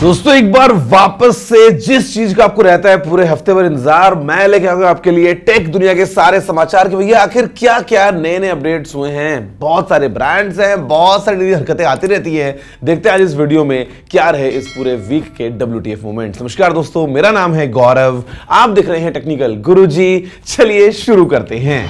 दोस्तों एक बार वापस से जिस चीज का आपको रहता है पूरे हफ्ते भर इंतजार मैं लेके आऊंगा आपके लिए टेक दुनिया के सारे समाचार के भैया आखिर क्या क्या नए नए अपडेट्स हुए हैं बहुत सारे ब्रांड्स हैं बहुत सारी नई हरकतें आती रहती हैं देखते हैं आज इस वीडियो में क्या रहे इस पूरे वीक के डब्ल्यू मोमेंट्स नमस्कार दोस्तों मेरा नाम है गौरव आप देख रहे हैं टेक्निकल गुरु चलिए शुरू करते हैं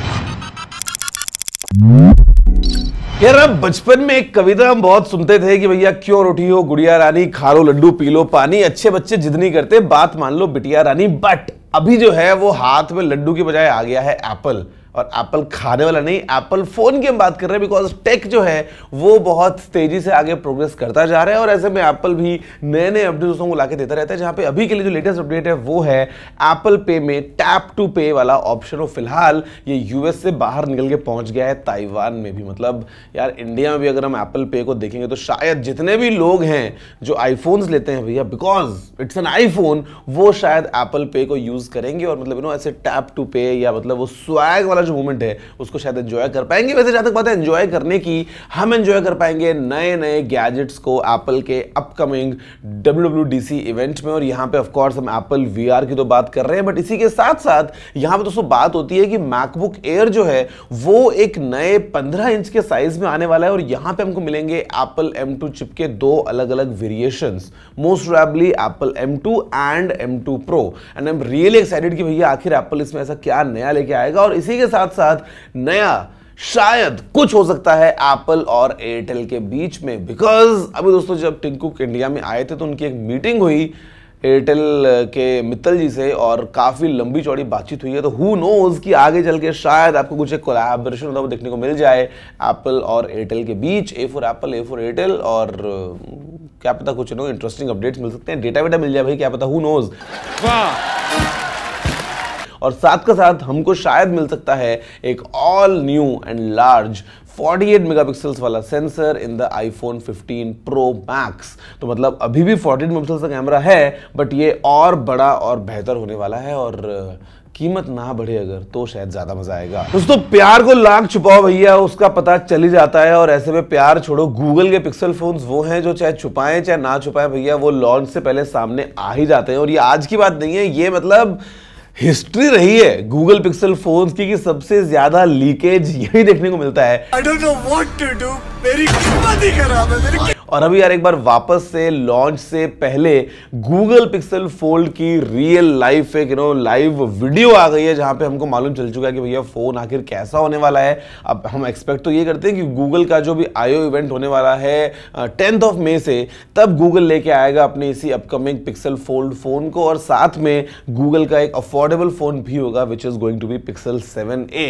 यार हम बचपन में एक कविता हम बहुत सुनते थे कि भैया क्यों रोटी हो गुड़िया रानी खा लो लड्डू पी लो पानी अच्छे बच्चे नहीं करते बात मान लो बिटिया रानी बट अभी जो है वो हाथ में लड्डू की बजाय आ गया है एप्पल और एप्पल खाने वाला नहीं एप्पल फ़ोन की हम बात कर रहे हैं बिकॉज टेक जो है वो बहुत तेज़ी से आगे प्रोग्रेस करता जा रहा है और ऐसे में एप्पल भी नए नए अपडेट्स दोस्तों को लाके देता रहता है जहां पे अभी के लिए जो लेटेस्ट अपडेट है वो है एप्पल पे में टैप टू पे वाला ऑप्शन और फिलहाल ये यूएस से बाहर निकल के पहुंच गया है ताइवान में भी मतलब यार इंडिया में भी अगर हम एप्पल पे को देखेंगे तो शायद जितने भी लोग हैं जो आईफोन्स लेते हैं भैया बिकॉज इट्स एन आईफोन वो शायद एप्पल पे को यूज़ करेंगे और मतलब यू नो ऐसे टैप टू पे या मतलब वो स्वैग वाला वाला जो मोमेंट है उसको शायद एंजॉय कर पाएंगे वैसे जहाँ तक बात है एन्जॉय करने की हम एन्जॉय कर पाएंगे नए नए गैजेट्स को एप्पल के अपकमिंग डब्ल्यू इवेंट में और यहाँ पे ऑफकोर्स हम एप्पल वी की तो बात कर रहे हैं बट इसी के साथ साथ यहाँ पर दोस्तों बात होती है कि मैकबुक एयर जो है वो एक नए पंद्रह इंच के साइज में आने वाला है और यहाँ पे हमको मिलेंगे एप्पल एम चिप के दो अलग अलग variation most probably Apple M and M two Pro and I am really excited कि भैया आखिर एप्पल इसमें ऐसा क्या नया लेके आएगा और इसी के साथ साथ नया शायद कुछ हो सकता है एप्पल और एयरटेल के बीच में बिकॉज अभी दोस्तों जब टिंकुक इंडिया में आए थे तो उनकी एक मीटिंग हुई एयरटेल के मित्तल जी से और काफ़ी लंबी चौड़ी बातचीत हुई है तो हु नोज कि आगे चल के शायद आपको कुछ एक कोलैबोरेशन मतलब होता वो देखने को मिल जाए एप्पल और एयरटेल के बीच A for Apple A for Airtel और क्या पता कुछ नो इंटरेस्टिंग अपडेट्स मिल सकते हैं डेटा वेटा मिल जाए भाई क्या पता हु नोज वाह और साथ का साथ हमको शायद मिल सकता है एक all new and large 48 megapixels वाला sensor in the iPhone 15 Pro Max तो मतलब अभी भी 48 मेगापिक्सल्स का कैमरा है बट ये और बड़ा और बेहतर होने वाला है और कीमत ना बढ़े अगर तो शायद ज्यादा मजा आएगा दोस्तों प्यार को लाख छुपाओ भैया उसका पता चल ही जाता है और ऐसे में प्यार छोड़ो गूगल के पिक्सल फोन्स वो हैं जो चाहे छुपाएं चाहे ना छुपाएं भैया वो लॉन्च से पहले सामने आ ही जाते हैं और ये आज की बात नहीं है ये मतलब हिस्ट्री रही है गूगल पिक्सल फोन की कि सबसे ज्यादा लीकेज यही देखने को मिलता है I don't know what to do मेरी खराब है मेरी और अभी यार एक बार वापस से लॉन्च से पहले गूगल पिक्सल फोल्ड की रियल लाइफ एक यू नो लाइव वीडियो आ गई है जहाँ पे हमको मालूम चल चुका है कि भैया फ़ोन आखिर कैसा होने वाला है अब हम एक्सपेक्ट तो ये करते हैं कि गूगल का जो भी आयो इवेंट होने वाला है टेंथ ऑफ मे से तब गूगल लेके आएगा अपने इसी अपकमिंग पिक्सल फोल्ड फ़ोन को और साथ में गूगल का एक अफोर्डेबल फ़ोन भी होगा which is going to be Pixel seven A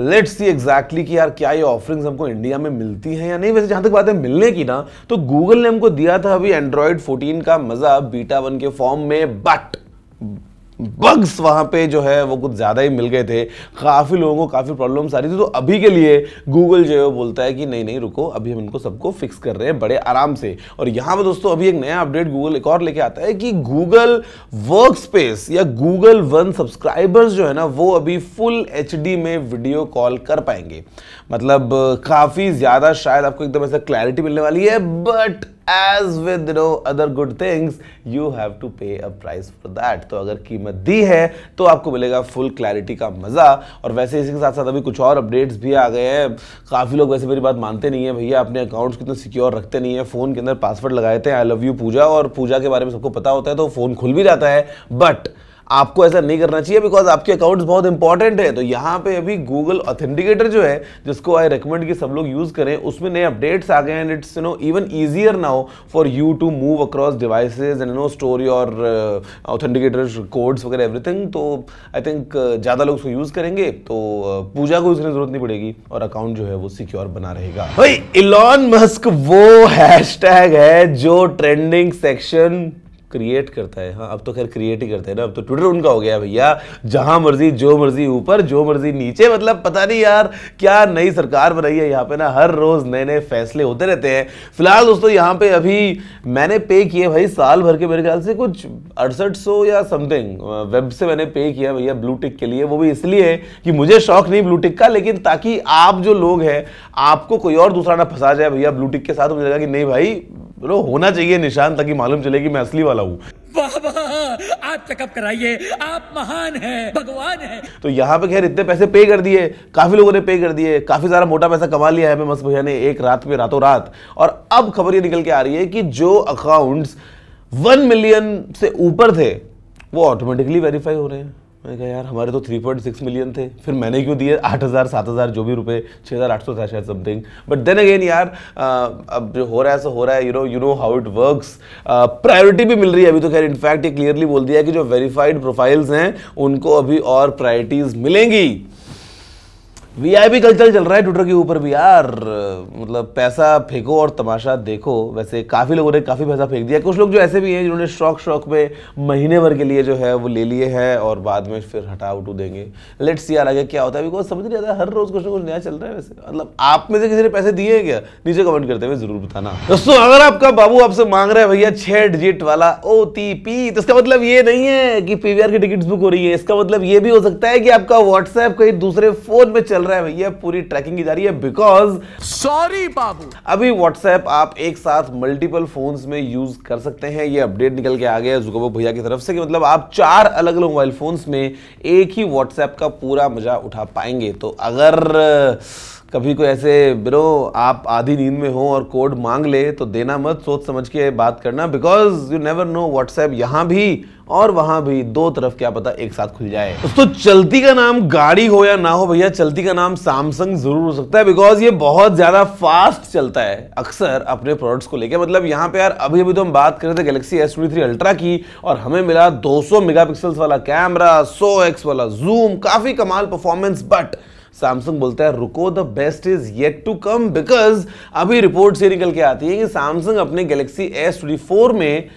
let's see exactly कि यार क्या ये ऑफरिंग्स हमको इंडिया में मिलती हैं या नहीं वैसे जहां तक बात है मिलने की ना तो गूगल ने हमको दिया था अभी एंड्रॉयड 14 का मज़ा बीटा वन के फॉर्म में बट बग्स वहाँ पे जो है वो कुछ ज़्यादा ही मिल गए थे काफ़ी लोगों को काफ़ी प्रॉब्लम्स आ रही थी तो अभी के लिए गूगल जो है वो बोलता है कि नहीं नहीं रुको अभी हम इनको सबको फिक्स कर रहे हैं बड़े आराम से और यहाँ पर दोस्तों अभी एक नया अपडेट गूगल एक और लेके आता है कि गूगल वर्क स्पेस या गूगल वन सब्सक्राइबर्स जो है ना वो अभी फुल एच में वीडियो कॉल कर पाएंगे मतलब काफ़ी ज़्यादा शायद आपको एकदम ऐसा क्लैरिटी मिलने वाली है but as with no other good things you have to pay a price for that तो अगर कीमत दी है तो आपको मिलेगा फुल क्लैरिटी का मज़ा और वैसे इसी के साथ साथ अभी कुछ और अपडेट्स भी आ गए हैं काफ़ी लोग वैसे मेरी बात मानते नहीं है भैया अपने अकाउंट्स कितने सिक्योर रखते नहीं है फ़ोन के अंदर पासवर्ड लगाए थे आई लव यू पूजा और पूजा के बारे में सबको पता होता है तो फ़ोन खुल भी जाता है बट आपको ऐसा नहीं करना चाहिए बिकॉज आपके अकाउंट्स बहुत इंपॉर्टेंट है तो यहाँ पे अभी गूगल ऑथेंटिकेटर जो है जिसको आई रिकमेंड कि सब लोग यूज़ करें उसमें नए अपडेट्स आ गए and it's you know even easier now for you to move across device and no story और ऑथेंटिकेटर कोड्स वगैरह एवरीथिंग तो आई थिंक uh, ज़्यादा लोग उसको यूज़ करेंगे तो uh, पूजा को इसने ज़रूरत नहीं पड़ेगी और अकाउंट जो है वो सिक्योर बना रहेगा भाई इलॉन मस्क वो हैश है जो ट्रेंडिंग सेक्शन क्रिएट करता है हाँ अब तो खैर क्रिएट ही करता है ना अब तो ट्विटर उनका हो गया भैया जहां मर्जी जो मर्जी ऊपर जो मर्जी नीचे मतलब पता नहीं यार क्या नई सरकार बनाई है यहाँ पे ना हर रोज़ नए नए फैसले होते रहते हैं फिलहाल दोस्तों यहाँ पे अभी मैंने पे किए भाई साल भर के मेरे ख्याल से कुछ अड़सठ सौ या समथिंग वेब से मैंने पे किया भैया ब्लू टिक के लिए वो भी इसलिए कि मुझे शौक नहीं ब्लू टिक का लेकिन ताकि आप जो लोग हैं आपको कोई और दूसरा ना फंसा जाए भैया ब्लू टिक के साथ मुझे लगा कि नहीं भाई बोलो होना चाहिए निशान ताकि मालूम चले कि मैं असली वाला हूँ आप चेकअप कराइए आप महान हैं भगवान हैं तो यहाँ पे खैर इतने पैसे पे कर दिए काफी लोगों ने पे कर दिए काफी सारा मोटा पैसा कमा लिया है मस्त भैया ने एक रात में रातों रात और अब खबर ये निकल के आ रही है कि जो अकाउंट्स वन मिलियन से ऊपर थे वो ऑटोमेटिकली वेरीफाई हो रहे हैं मैंने कहा यार हमारे तो थ्री पॉइंट सिक्स मिलियन थे फिर मैंने क्यों दिए आठ हज़ार सात हज़ार जो भी रुपए छः हज़ार आठ सौ था शायद समथिंग बट देन अगेन यार आ, अब जो हो रहा है सो हो रहा है you know you know how it works priority भी मिल रही है अभी तो खैर इनफैक्ट ये क्लियरली बोल दिया कि जो वेरीफाइड प्रोफाइल्स हैं उनको अभी और प्रायोरिटीज़ मिलेंगी वीआईपी कल्चर चल रहा है ट्विटर के ऊपर भी यार मतलब पैसा फेंको और तमाशा देखो वैसे काफ़ी लोगों ने काफ़ी पैसा फेंक दिया कुछ लोग जो ऐसे भी हैं जिन्होंने शौक शौक में महीने भर के लिए जो है वो ले लिए हैं और बाद में फिर हटा उठू देंगे लेट्स सी यार आगे क्या होता है बिकॉज समझ नहीं आता हर रोज़ कुछ ना कुछ नया चल रहा है वैसे मतलब आप में से किसी ने पैसे दिए हैं क्या नीचे कमेंट करते हुए ज़रूर बताना दोस्तों अगर आपका बाबू आपसे मांग रहा है भैया छह डिजिट वाला ओ तो इसका मतलब ये नहीं है कि पी की टिकट बुक हो रही है इसका मतलब ये भी हो सकता है कि आपका व्हाट्सएप कहीं दूसरे फ़ोन में चल रहा है भैया पूरी ट्रैकिंग की जा रही है बिकॉज सॉरी बाबू अभी व्हाट्सएप आप एक साथ मल्टीपल फोन में यूज कर सकते हैं ये अपडेट निकल के आ गया जुकोबो भैया की तरफ से कि मतलब आप चार अलग अलग मोबाइल फोन्स में एक ही व्हाट्सएप का पूरा मजा उठा पाएंगे तो अगर कभी कोई ऐसे ब्रो आप आधी नींद में हो और कोड मांग ले तो देना मत सोच समझ के बात करना because you never know WhatsApp यहाँ भी और वहाँ भी दो तरफ क्या पता एक साथ खुल जाए दोस्तों चलती का नाम गाड़ी हो या ना हो भैया चलती का नाम सैमसंग जरूर हो सकता है बिकॉज ये बहुत ज़्यादा फास्ट चलता है अक्सर अपने प्रोडक्ट्स को लेकर मतलब यहाँ पे यार अभी अभी तो हम बात कर रहे थे Galaxy S twenty three Ultra की और हमें मिला दो सौ वाला कैमरा सो वाला जूम काफ़ी कमाल परफॉर्मेंस बट सैमसंग बोलता है रुको the best is yet to come because अभी रिपोर्ट से निकल के आती है कि सैमसंग अपने गैलेक्सी एस ट्वेंटी फोर में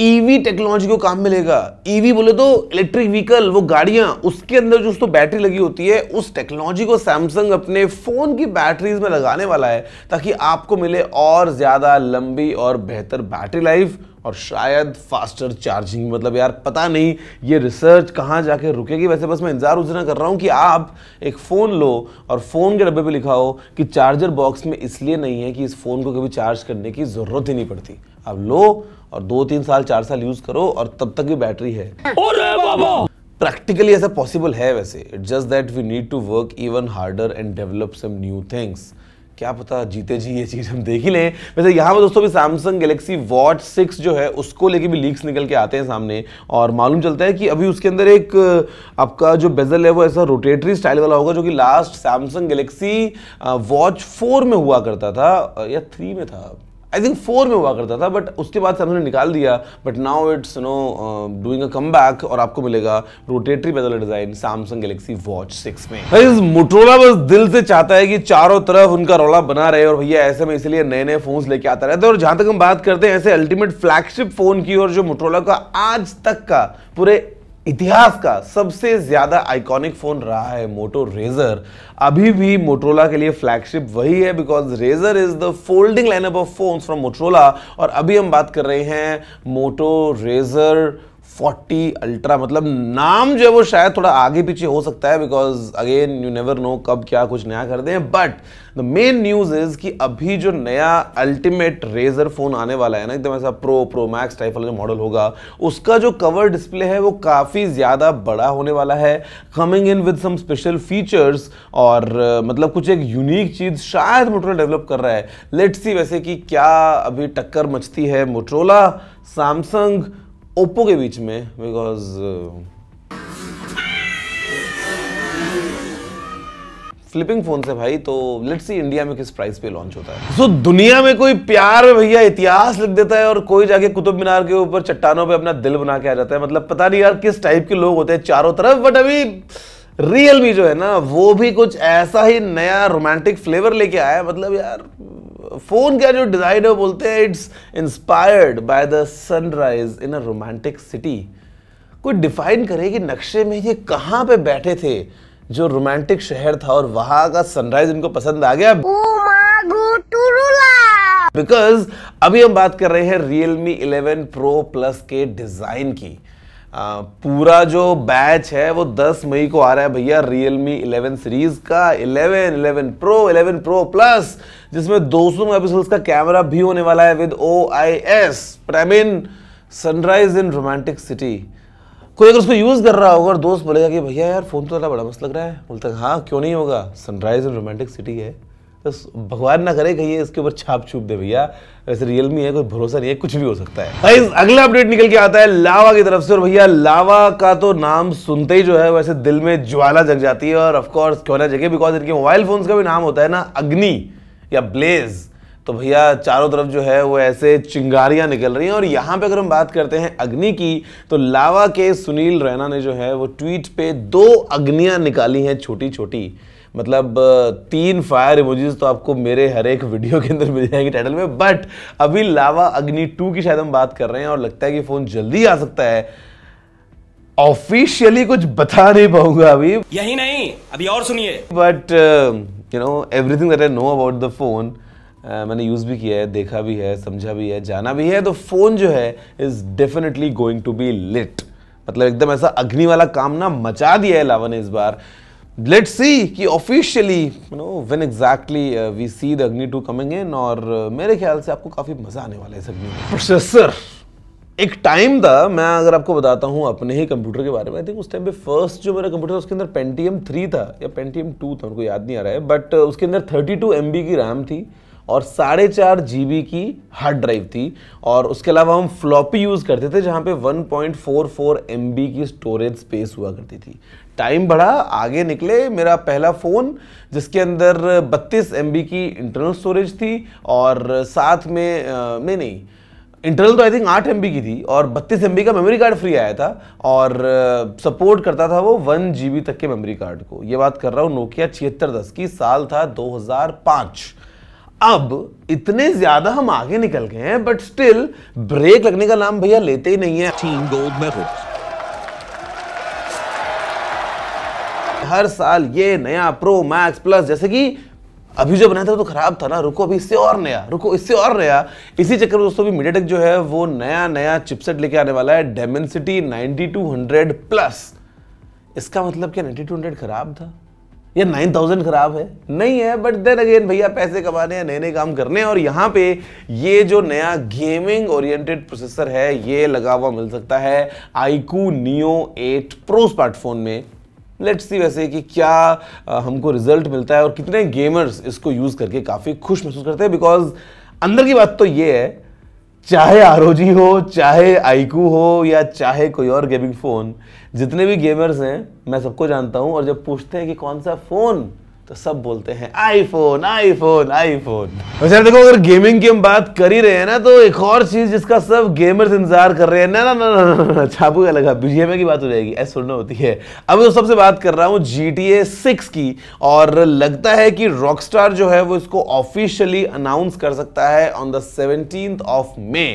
ईवी e टेक्नोलॉजी को काम मिलेगा ईवी e बोले तो इलेक्ट्रिक व्हीकल वो गाड़ियां उसके अंदर जो उसको तो बैटरी लगी होती है उस टेक्नोलॉजी को सैमसंग अपने फ़ोन की बैटरीज में लगाने वाला है ताकि आपको मिले और ज़्यादा लंबी और बेहतर बैटरी लाइफ और शायद फास्टर चार्जिंग मतलब यार पता नहीं ये रिसर्च कहाँ जाके रुकेगी वैसे बस मैं इंतज़ार उस कर रहा हूँ कि आप एक फ़ोन लो और फ़ोन के डब्बे पे लिखा हो कि चार्जर बॉक्स में इसलिए नहीं है कि इस फ़ोन को कभी चार्ज करने की ज़रूरत ही नहीं पड़ती आप लो और दो तीन साल चार साल यूज करो और तब तक भी बैटरी है प्रैक्टिकली ऐसा पॉसिबल है वैसे it just that we need to work even harder and develop some new things क्या पता जीते जी ये चीज़ हम देख ही लें वैसे यहाँ पर दोस्तों भी सैमसंग गैलेक्सी वॉच सिक्स जो है उसको लेके भी लीक्स निकल के आते हैं सामने और मालूम चलता है कि अभी उसके अंदर एक आपका जो बेजल है वो ऐसा रोटेटरी स्टाइल वाला होगा जो कि last Samsung Galaxy Watch four में हुआ करता था या थ्री में था आई थिंक फोर में हुआ करता था बट उसके बाद से हमने निकाल दिया but now it's no doing a comeback और आपको मिलेगा rotary bezel design Samsung Galaxy Watch six में इस बस दिल से चाहता है कि चारों तरफ उनका रोला बना रहे और भैया ऐसे में इसलिए नए नए फोन लेके आता रहता तो है और जहां तक हम बात करते हैं ऐसे अल्टीमेट फ्लैगशिप फोन की और जो मोटरोला का आज तक का पूरे इतिहास का सबसे ज़्यादा आइकॉनिक फ़ोन रहा है मोटो रेजर अभी भी मोटरोला के लिए फ्लैगशिप वही है because Razr is the folding lineup of phones from Motorola और अभी हम बात कर रहे हैं मोटो रेजर फोर्टी अल्ट्रा मतलब नाम जो है वो शायद थोड़ा आगे पीछे हो सकता है because again you never know कब क्या कुछ नया कर दें but the main news is कि अभी जो नया अल्टीमेट रेजर फ़ोन आने वाला है ना एकदम ऐसा प्रो प्रो मैक्स टाइप वाला जो मॉडल होगा उसका जो कवर डिस्प्ले है वो काफ़ी ज़्यादा बड़ा होने वाला है coming in with some special features और uh, मतलब कुछ एक यूनिक चीज़ शायद मोटरोला डेवलप कर रहा है लेट्स सी वैसे कि क्या अभी टक्कर मचती है मोटरोला सैमसंग ओप्पो के बीच में बिकॉज फ्लिपिंग फोन से भाई तो लेट्स सी इंडिया में किस प्राइस पे लॉन्च होता है सो so, दुनिया में कोई प्यार में भैया इतिहास लिख देता है और कोई जाके कुतुब मीनार के ऊपर चट्टानों पे अपना दिल बना के आ जाता है मतलब पता नहीं यार किस टाइप के लोग होते हैं चारों तरफ बट अभी रियल भी जो है ना वो भी कुछ ऐसा ही नया रोमांटिक फ्लेवर लेके आया मतलब यार फोन का जो डिज़ाइन है बोलते हैं it's inspired by the sunrise in a romantic city कोई डिफाइन करे कि नक्शे में ये कहाँ पे बैठे थे जो रोमांटिक शहर था और वहां का सनराइज इनको पसंद आ गया बिकॉज अभी हम बात कर रहे हैं रियलमी 11 प्रो प्लस के डिज़ाइन की आ, पूरा जो बैच है वो 10 मई को आ रहा है भैया रियल मी इलेवन सीरीज का 11, 11 प्रो 11 प्रो प्लस जिसमें 200 मेगापिक्सल का कैमरा भी होने वाला है with O I S premium sunrise in romantic city कोई अगर उसको यूज़ कर रहा होगा और दोस्त बोलेगा कि भैया यार फ़ोन तो बड़ा मस्त लग रहा है बोलता हाँ क्यों नहीं होगा सनराइज इन रोमांटिक सिटी है बस तो भगवान ना करे कहीं इसके ऊपर छाप छूप दे भैया वैसे रियलमी है कोई भरोसा नहीं है कुछ भी हो सकता है भाई अगला अपडेट निकल के आता है लावा की तरफ से और भैया लावा का तो नाम सुनते ही जो है वैसे दिल में ज्वाला जग जाती है और ऑफकोर्स क्यों ना जगह बिकॉज इनके मोबाइल फोन का भी नाम होता है ना अग्नि या ब्लेज तो भैया चारों तरफ जो है वो ऐसे चिंगारियां निकल रही हैं और यहाँ पे अगर हम बात करते हैं अग्नि की तो लावा के सुनील रैना ने जो है वो ट्वीट पे दो अग्नियां निकाली हैं छोटी छोटी मतलब तीन फायर इमोजीज तो आपको मेरे हर एक वीडियो के अंदर मिल जाएंगे टाइटल में बट अभी लावा अग्नि टू की शायद हम बात कर रहे हैं और लगता है कि फ़ोन जल्दी आ सकता है ऑफिशियली कुछ बता नहीं पाऊंगा अभी यही नहीं अभी और सुनिए but you know everything that I know about the phone मैंने यूज़ भी किया है देखा भी है समझा भी है जाना भी है तो फ़ोन जो है is definitely going to be lit मतलब एकदम ऐसा अग्नि वाला काम ना मचा दिया है लावा ने इस बार let's सी कि officially you know when exactly uh, we see the Agni 2 और uh, मेरे ख्याल से आपको काफ़ी मज़ा आने वाला है इस अग्नि प्रोसेसर एक टाइम था मैं अगर आपको बताता हूँ अपने ही कंप्यूटर के बारे में आई थिंक उस टाइम पे फर्स्ट जो मेरा कंप्यूटर था उसके अंदर पेंटीएम थ्री था या पेंटीएम टू था उनको याद नहीं आ रहा है बट uh, उसके अंदर थर्टी टू एम बी की रैम थी और साढ़े चार जी बी की हार्ड ड्राइव थी और उसके अलावा हम फ्लॉपी यूज़ करते थे जहाँ पे 1.44 पॉइंट की स्टोरेज स्पेस हुआ करती थी टाइम बढ़ा आगे निकले मेरा पहला फ़ोन जिसके अंदर 32 एम की इंटरनल स्टोरेज थी और साथ में नहीं नहीं इंटरनल तो आई थिंक आठ एम की थी और बत्तीस एम का मेमोरी कार्ड फ्री आया था और सपोर्ट करता था वो वन जी तक के मेमोरी कार्ड को ये बात कर रहा हूँ नोकिया छिहत्तर दस की साल था 2005 अब इतने ज्यादा हम आगे निकल गए हैं बट स्टिल ब्रेक लगने का नाम भैया लेते ही नहीं है हर साल ये नया प्रो मैक्स प्लस जैसे कि अभी जो बनाया था तो खराब था ना रुको अभी इससे और नया रुको इससे और नया इसी चक्कर में दोस्तों मीडिया टेक जो है वो नया नया चिपसेट लेके आने वाला है डेमेंसिटी 9200 प्लस इसका मतलब क्या 9200 खराब था या 9000 खराब है नहीं है बट देन अगेन भैया पैसे कमाने हैं नए नए काम करने हैं और यहाँ पे ये जो नया गेमिंग ओरिएंटेड प्रोसेसर है ये लगा हुआ मिल सकता है आईकू नियो 8 प्रो स्मार्टफोन में लेट्स सी वैसे कि क्या हमको रिजल्ट मिलता है और कितने गेमर्स इसको यूज़ करके काफ़ी खुश महसूस करते हैं बिकॉज अंदर की बात तो ये है चाहे आर हो चाहे आईकू हो या चाहे कोई और गेमिंग फ़ोन जितने भी गेमर्स हैं मैं सबको जानता हूं और जब पूछते हैं कि कौन सा फ़ोन तो सब बोलते हैं आईफोन आईफोन आईफोन वैसे देखो अगर गेमिंग की हम बात कर ही रहे हैं ना तो एक और चीज जिसका सब गेमर्स इंतजार कर रहे हैं ना ना ना ना, ना, ना छापू क्या लगा बीजेपी की बात हो जाएगी ऐसा सुनना होती है अब तो सबसे बात कर रहा हूँ जी टी ए सिक्स की और लगता है कि रॉकस्टार जो है वो इसको ऑफिशियली अनाउंस कर सकता है on the seventeen of May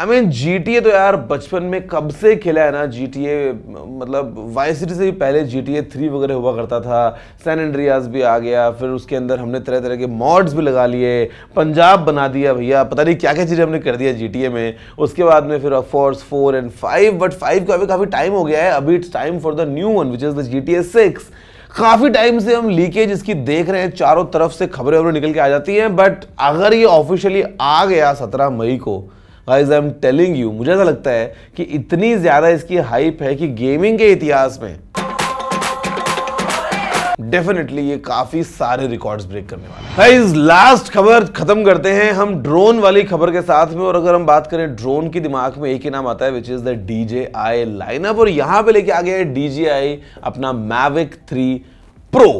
I mean जी तो यार बचपन में कब से खेला है ना जी टी ए मतलब वाई सिटी से भी पहले जी टी ए थ्री वगैरह हुआ करता था सैन एंड्रियाज भी आ गया फिर उसके अंदर हमने तरह तरह के मॉड्स भी लगा लिए पंजाब बना दिया भैया पता नहीं क्या क्या चीज़ें हमने कर दिया जी टी ए में उसके बाद में फिर अफोर्स four and five but five का अभी काफ़ी टाइम हो गया है अभी it's time for the new one which is the G T A six काफ़ी टाइम से हम लीकेज इसकी देख रहे हैं चारों तरफ से खबरें वबरें निकल के आ जाती हैं बट अगर ये ऑफिशियली आ गया सत्रह मई को guys I am telling you मुझे ऐसा लगता है कि इतनी ज़्यादा इसकी हाइप है कि गेमिंग के इतिहास में डेफिनेटली ये काफी सारे रिकॉर्ड्स ब्रेक करने वाला है लास्ट खबर खत्म करते हैं हम ड्रोन वाली खबर के साथ में और अगर हम बात करें ड्रोन की दिमाग में एक ही नाम आता है which is the D J I lineup और यहां पे लेके आ गया है डी अपना मैविक थ्री प्रो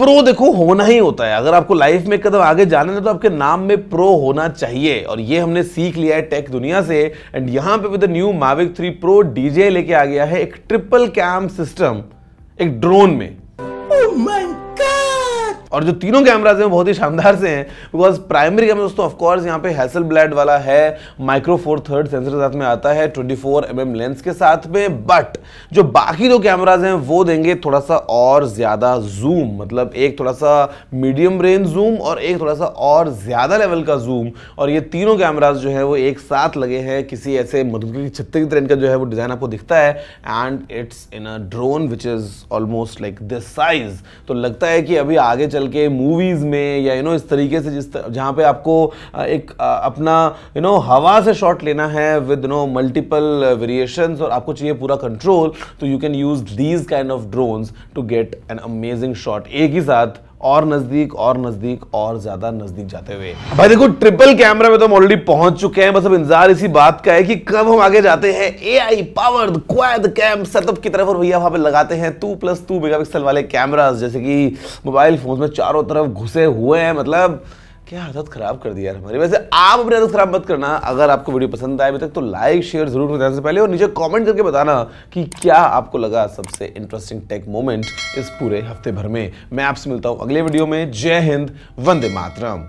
प्रो देखो होना ही होता है अगर आपको लाइफ में कदम आगे जाना है तो आपके नाम में प्रो होना चाहिए और ये हमने सीख लिया है टेक दुनिया से एंड यहाँ पे with new Mavic three Pro DJI लेके आ गया है एक ट्रिपल कैम सिस्टम एक ड्रोन में oh और जो तीनों कैमराज हैं बहुत ही शानदार से हैं बिकॉज प्राइमरी कैमरा दोस्तों ऑफकोर्स यहाँ पे हैसल ब्लैड वाला है माइक्रो फोर थर्ड सेंसर साथ में आता है 24 फोर mm लेंस के साथ में बट जो बाकी दो कैमराज हैं वो देंगे थोड़ा सा और ज़्यादा जूम मतलब एक थोड़ा सा मीडियम रेंज जूम और एक थोड़ा सा और ज़्यादा लेवल का जूम और ये तीनों कैमराज जो है वो एक साथ लगे हैं किसी ऐसे छत्ते की तरह का जो है वो डिज़ाइन आपको दिखता है and it's in a drone which is almost like this size तो लगता है कि अभी आगे चल चल के मूवीज़ में या यू नो इस तरीके से जिस जहाँ पे आपको एक अपना यू नो हवा से शॉट लेना है विद नो मल्टीपल वेरिएशंस और आपको चाहिए पूरा कंट्रोल तो you can use these kind of drones to get an amazing shot एक ही साथ और नजदीक और नजदीक और ज्यादा नजदीक जाते हुए भाई देखो ट्रिपल कैमरा में तो हम ऑलरेडी पहुंच चुके हैं बस अब इंतजार इसी बात का है कि कब हम आगे जाते हैं A I powered cam setup की तरफ और भैया वहां पे लगाते हैं टू प्लस टू मेगा वाले कैमराज जैसे कि मोबाइल फोन में चारों तरफ घुसे हुए हैं मतलब क्या आदत खराब कर दी यार हमारी वैसे आप अपनी आदत खराब मत करना अगर आपको वीडियो पसंद आए अभी तक तो लाइक शेयर जरूर बताने से पहले और नीचे कमेंट करके बताना कि क्या आपको लगा सबसे इंटरेस्टिंग टेक मोमेंट इस पूरे हफ्ते भर में मैं आपसे मिलता हूँ अगले वीडियो में जय हिंद वंदे मातरम